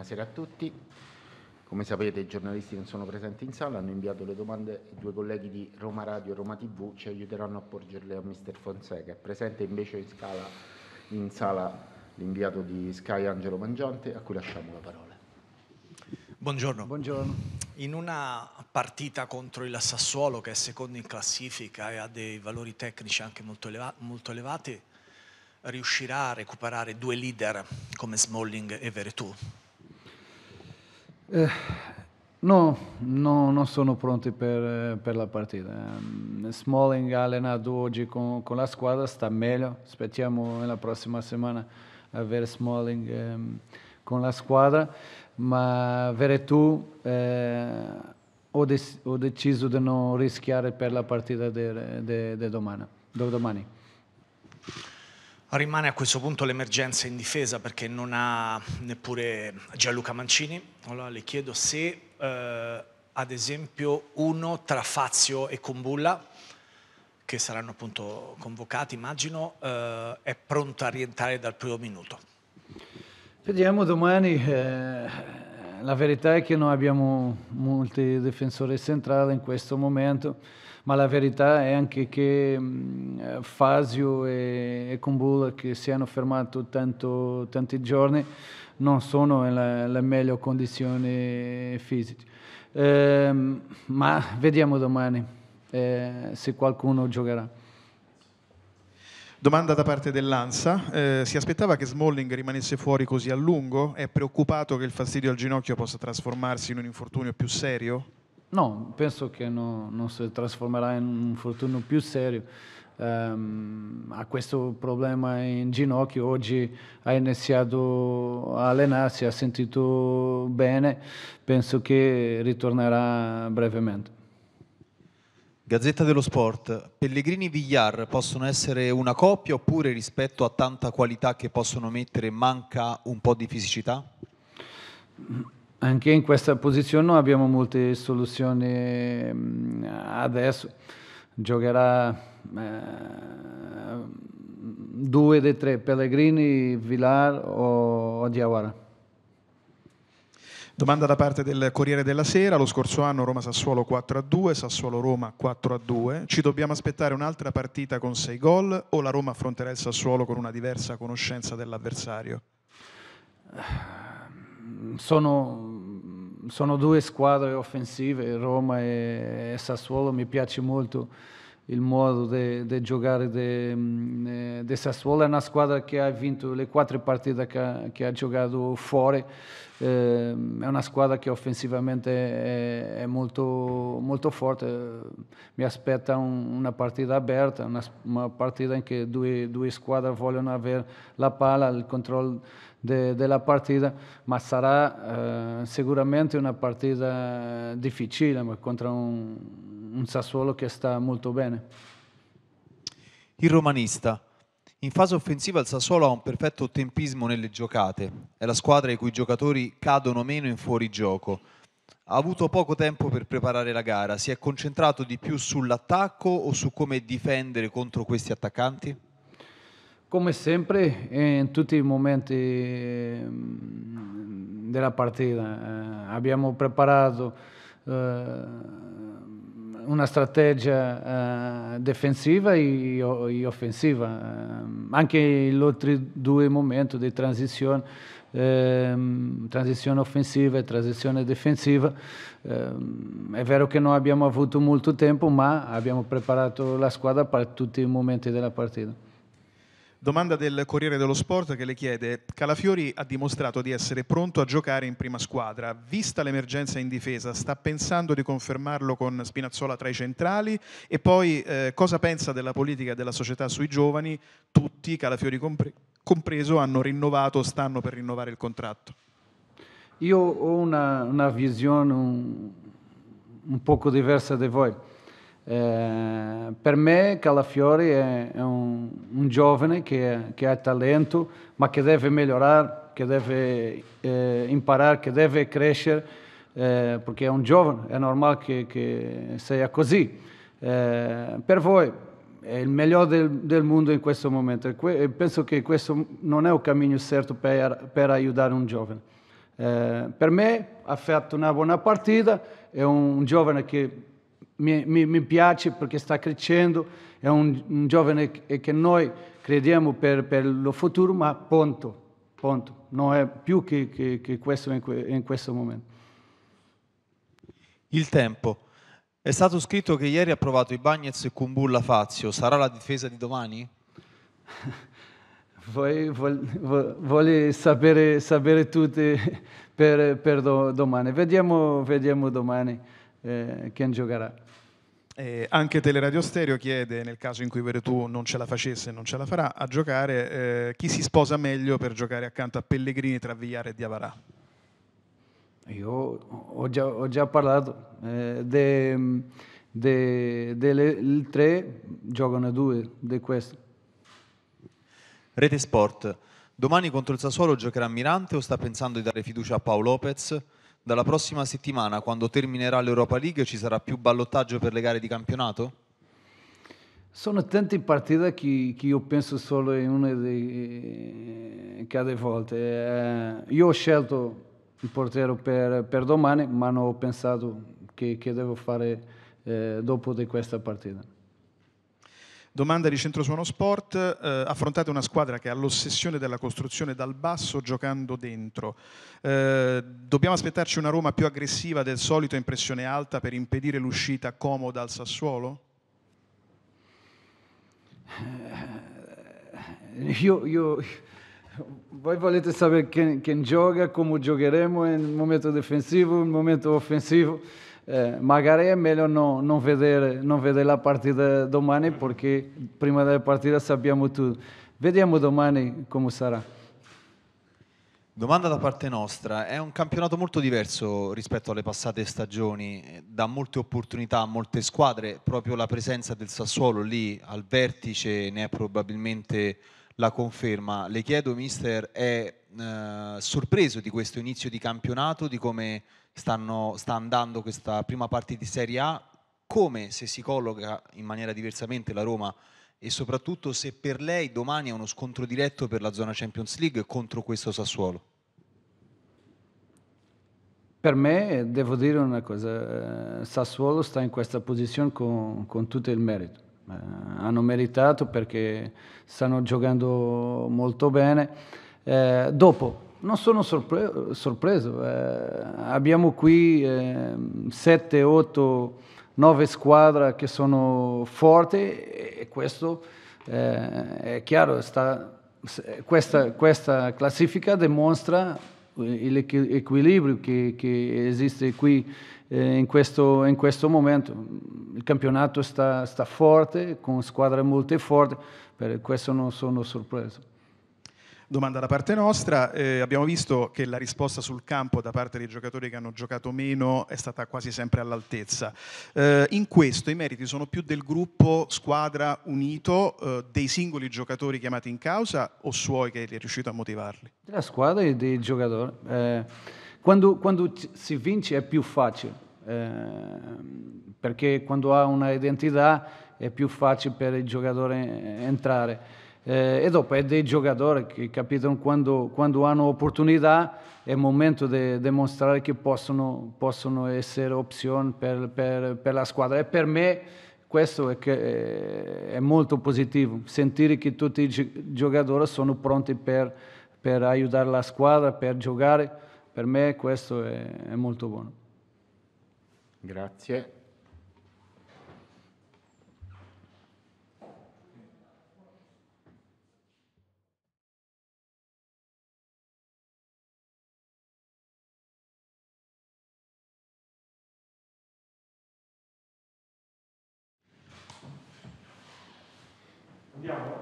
Buonasera a tutti. Come sapete i giornalisti non sono presenti in sala, hanno inviato le domande ai due colleghi di Roma Radio e Roma TV, ci aiuteranno a porgerle a Mr. Fonseca. È presente invece in, scala, in sala l'inviato di Sky Angelo Mangiante, a cui lasciamo la parola. Buongiorno. Buongiorno. In una partita contro il Sassuolo, che è secondo in classifica e ha dei valori tecnici anche molto, eleva- molto elevati, riuscirà a recuperare due leader come Smalling e Veretù? Eh, no, no, non sono pronti per, per la partita. Mm, Smalling ha allenato oggi con, con, la squadra, sta meglio. Aspettiamo la prossima settimana avere Smalling eh, con la squadra. Ma Veretù eh, ho, dec- ho, deciso di non rischiare per la partita di de- de- de domani. Rimane a questo punto l'emergenza in difesa perché non ha neppure Gianluca Mancini. Allora le chiedo se eh, ad esempio uno tra Fazio e Kumbulla, che saranno appunto convocati immagino, eh, è pronto a rientrare dal primo minuto. Vediamo domani, eh, la verità è che non abbiamo molti difensori centrali in questo momento ma la verità è anche che mm, Fasio e, e Kumbula che si hanno fermato tanto, tanti giorni non sono nella, migliore condizione fisica. Eh, ma vediamo domani eh, se qualcuno giocherà. Domanda da parte dell'ANSA, eh, si aspettava che Smalling rimanesse fuori così a lungo? È preoccupato che il fastidio al ginocchio possa trasformarsi in un infortunio più serio? No, penso che no, non si trasformerà in un infortunio più serio. Um, ehm, ha questo problema in ginocchio, oggi ha iniziato a allenarsi, ha sentito bene, penso che ritornerà brevemente. Gazzetta dello Sport, Pellegrini Villar possono essere una coppia oppure rispetto a tanta qualità che possono mettere manca un po' di fisicità? anche in questa posizione non abbiamo molte soluzioni mm, adesso. Giocherà eh, due dei tre, Pellegrini, Vilar o, o Diawara. Domanda da parte del Corriere della Sera, lo scorso anno Roma-Sassuolo 4-2, Sassuolo-Roma 4-2, ci dobbiamo aspettare un'altra partita con 6 gol o la Roma affronterà il Sassuolo con una diversa conoscenza dell'avversario? sono, sono, due squadre offensive, Roma e, Sassuolo, mi piace molto il modo di giocare di Sassuolo, è una squadra che ha vinto le quattro partite che, che ha giocato fuori, eh, è una squadra che offensivamente è, è molto, molto, forte, mi aspetta un, una partita aperta, una, una, partita in cui due, due squadre vogliono avere la palla, il controllo de, della partita, ma sarà eh, sicuramente una partita difficile ma contro un, un Sassuolo che sta molto bene. Il romanista, in fase offensiva il Sassuolo ha un perfetto tempismo nelle giocate, è la squadra i cui giocatori cadono meno in fuorigioco. Ha avuto poco tempo per preparare la gara, si è concentrato di più sull'attacco o su come difendere contro questi attaccanti? Come sempre, in tutti i momenti mm, della partita eh, abbiamo preparato eh, una strategia eh, defensiva e, e offensiva. Ehm, anche gli altri due momenti di transizione, eh, transizione offensiva e transizione difensiva, eh, è vero che non abbiamo avuto molto tempo, ma abbiamo preparato la squadra per tutti i momenti della partita. Domanda del Corriere dello Sport che le chiede: Calafiori ha dimostrato di essere pronto a giocare in prima squadra. Vista l'emergenza in difesa, sta pensando di confermarlo con Spinazzola tra i centrali? E poi eh, cosa pensa della politica e della società sui giovani? Tutti, Calafiori compre- compreso, hanno rinnovato o stanno per rinnovare il contratto. Io ho una, una visione un, un poco diversa di voi. Eh, para mim, me, Calafiori é, é um, um, jovem que, que há talento, mas que deve melhorar, que deve eh, imparar, que deve crescer, eh, porque é um jovem, é normal que, que seja così. per voi é o melhor del, del, em este questo momento penso que questo não é o caminho certo para ajudar um jovem. giovane. Para mim, ha fatto una buona partita, è un, un mi, mi, mi piace perché sta crescendo, è un, un giovane che, che noi crediamo per, per lo futuro, ma punto, punto. Non è più che, che, che questo in, que, in questo momento. Il tempo. È stato scritto che ieri ha provato i Bagnets e Kumbulla Fazio. Sarà la difesa di domani? Voi volete sapere, sapere tutti per, per do, domani. Vediamo, vediamo domani eh, Ken giocherà. Eh, anche Teleradio Stereo chiede, nel caso in cui Veretù non ce la facesse e non ce la farà, a giocare eh, chi si sposa meglio per giocare accanto a Pellegrini, tra Travigliare e Diavarà. Io ho già, ho già parlato, eh, de, de, tre giocano due di questo. Rete Sport, domani contro il Sassuolo giocherà Mirante o sta pensando di dare fiducia a Paolo Lopez? dalla prossima settimana, quando terminerà l'Europa League, ci sarà più ballottaggio per le gare di campionato? Sono tante partite che, che io penso solo in una di eh, cada volta. Eh, io ho scelto il portiere per, per, domani, ma non ho pensato che, che devo fare eh, dopo di questa partita. Domanda di Centrosuono Sport, eh, affrontate una squadra che ha l'ossessione della costruzione dal basso giocando dentro. Eh, dobbiamo aspettarci una Roma più aggressiva del solito in pressione alta per impedire l'uscita comoda al Sassuolo? Eh, io, io, voi volete sapere chi, gioca, come giocheremo nel momento difensivo, in momento offensivo. Eh, magari é melhor não, não, vender, não vender a partida domani porque prima da partida sappiamo tudo. Vediamo domani come sarà. Domanda da parte nostra, è un campionato molto diverso rispetto alle passate stagioni, dà molte opportunità a molte squadre, proprio la presenza del Sassuolo lì al vertice ne è probabilmente la conferma. Le chiedo, mister, è eh, sorpreso di questo inizio di campionato, di come stanno, sta andando questa prima parte di Serie A, come se si colloca in maniera diversamente la Roma e soprattutto se per lei domani è uno scontro diretto per la zona Champions League contro questo Sassuolo. Per me devo dire una cosa, eh, Sassuolo sta in questa posizione con, con tutto il merito eh, hanno meritato perché stanno giocando molto bene. Eh, dopo, non sono sorpre sorpreso, eh, abbiamo qui 7, 8, 9 squadre che sono forti e questo eh, è chiaro, sta, questa, questa classifica dimostra l'equilibrio che, che, esiste qui eh, in, questo, in, questo, momento. Il campionato sta, sta forte, con squadre molto forti, per questo non sono sorpreso domanda da parte nostra. Eh, abbiamo visto che la risposta sul campo da parte dei giocatori che hanno giocato meno è stata quasi sempre all'altezza. Eh, in questo i meriti sono più del gruppo squadra unito, eh, dei singoli giocatori chiamati in causa o suoi che è riuscito a motivarli? Della squadra e dei giocatori. Eh, quando, quando, si vince è più facile. Eh, perché quando ha una identità è più facile per il giocatore entrare. Eh, e dopo è dei giocatori che capitano quando, quando hanno opportunità, è il momento di dimostrare che possono, possono essere opzioni per, per, per, la squadra. E per me questo è, che, eh, è molto positivo, sentire che tutti i giocatori sono pronti per, per aiutare la squadra, per giocare, per me questo è, è molto buono. Grazie. Andiamo.